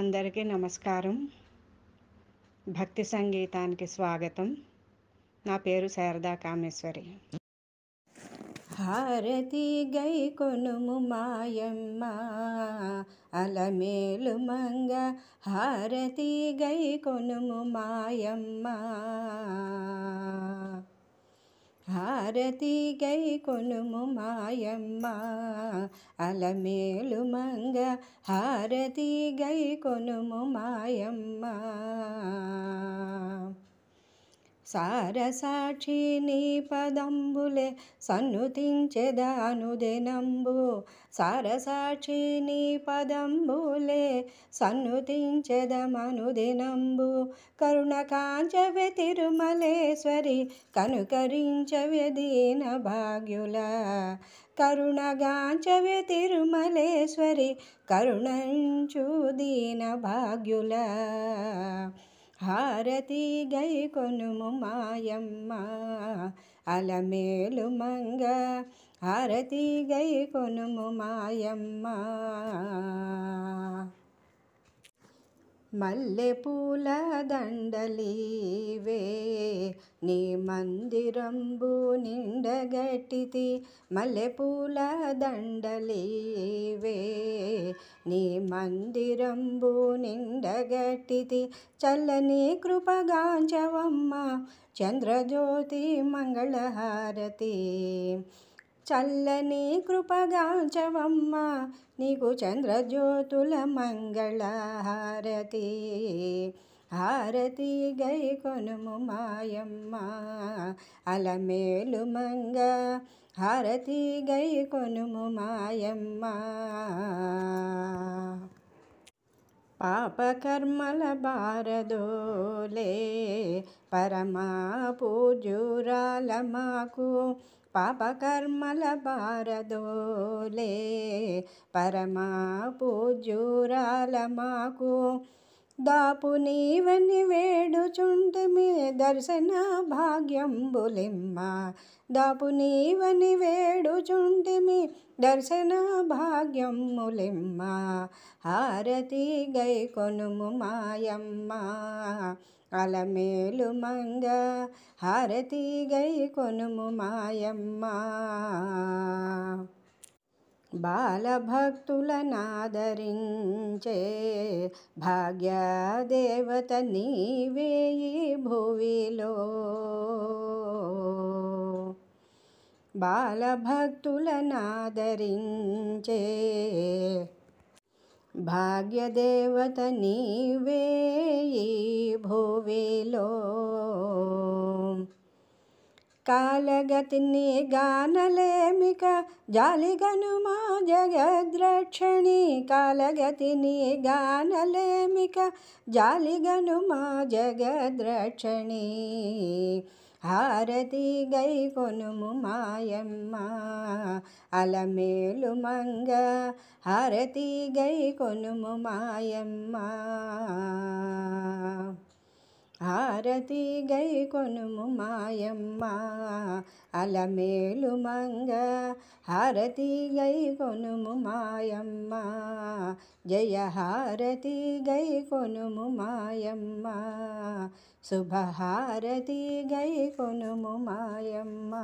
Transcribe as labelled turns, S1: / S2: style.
S1: అందరికీ నమస్కారం భక్తి సంగీతానికి స్వాగతం నా పేరు శారదా కామేశ్వరి హారతి గై కొనుము మాయమ్మ అలమేలు మంగ హారతి గై కొనుము మాయమ్మ హారతి గై కొనుము మాయమ్మ అలమేలు మంగ హారతి గై కొనుము మాయమ్మ సారసాక్షి నీ పదంబులే అనుదినంబు సారసాక్షి నీ పదంబులే మనుదినంబు కరుణ కరుణకాంచవే తిరుమలేశ్వరి కనుకరించవే దీన భాగ్యుల కరుణ కరుణగాంచవే తిరుమలేశ్వరి కరుణంచు దీన భాగ్యుల హారతి గై కొనుము మాయమ్మ అలమేలు మంగ హారతి గై కొనుము మాయమ్మ మల్లె పూల దండలీవే నీ మందిరంబు నిండగట్టితి మల్లెపూల దండలీవే నీ మందిరంబు నిండగట్టితి చల్లని కృపగాంచవమ్మ చంద్రజ్యోతి మంగళహారతి చల్లని కృపగాంచవమ్మ నీకు చంద్రజ్యోతుల మంగళహారతి హారతి గై కొనుము మాయమ్మ అలమేలు మంగ హారతి గై కొనుము మాయమ్మ పాపకర్మల బారదోలే పరమా పూజురాల మాకు పాపకర్మల బారదోలే పరమా పూజురాల మాకు దాపు నీవని మీ దర్శన బులిమ్మ దాపు నీవని మీ దర్శన ములిమ్మ హారతి గై కొనుము మాయమ్మ అలమేలు మంగ హారతి గై కొనుము మాయమ్మ బాలభక్తులనాదరించే భాగ్యదేవత నీవేయి భువిలో బాలభక్తులనాదరించే భాగ్యదేవత నీవేయి భువిలో కాలగతిని గానలేమిక జాలిగను మా జగద్రక్షణి కాలగతిని గానలేమిక జాలిగను మా జగద్రక్షణి హారతి గై కొనుము మాయమ్మ అలమేలు మంగ హారతి గై కొనుము మాయమ్మ హారతి గైకొనుము మాయమ్మ అలమేలు మంగ హారతి గైకొనుము మాయమ్మ జయ హారతి గైకొనుము మాయమ్మ శుభహారతి గైకొనుము మాయమ్మ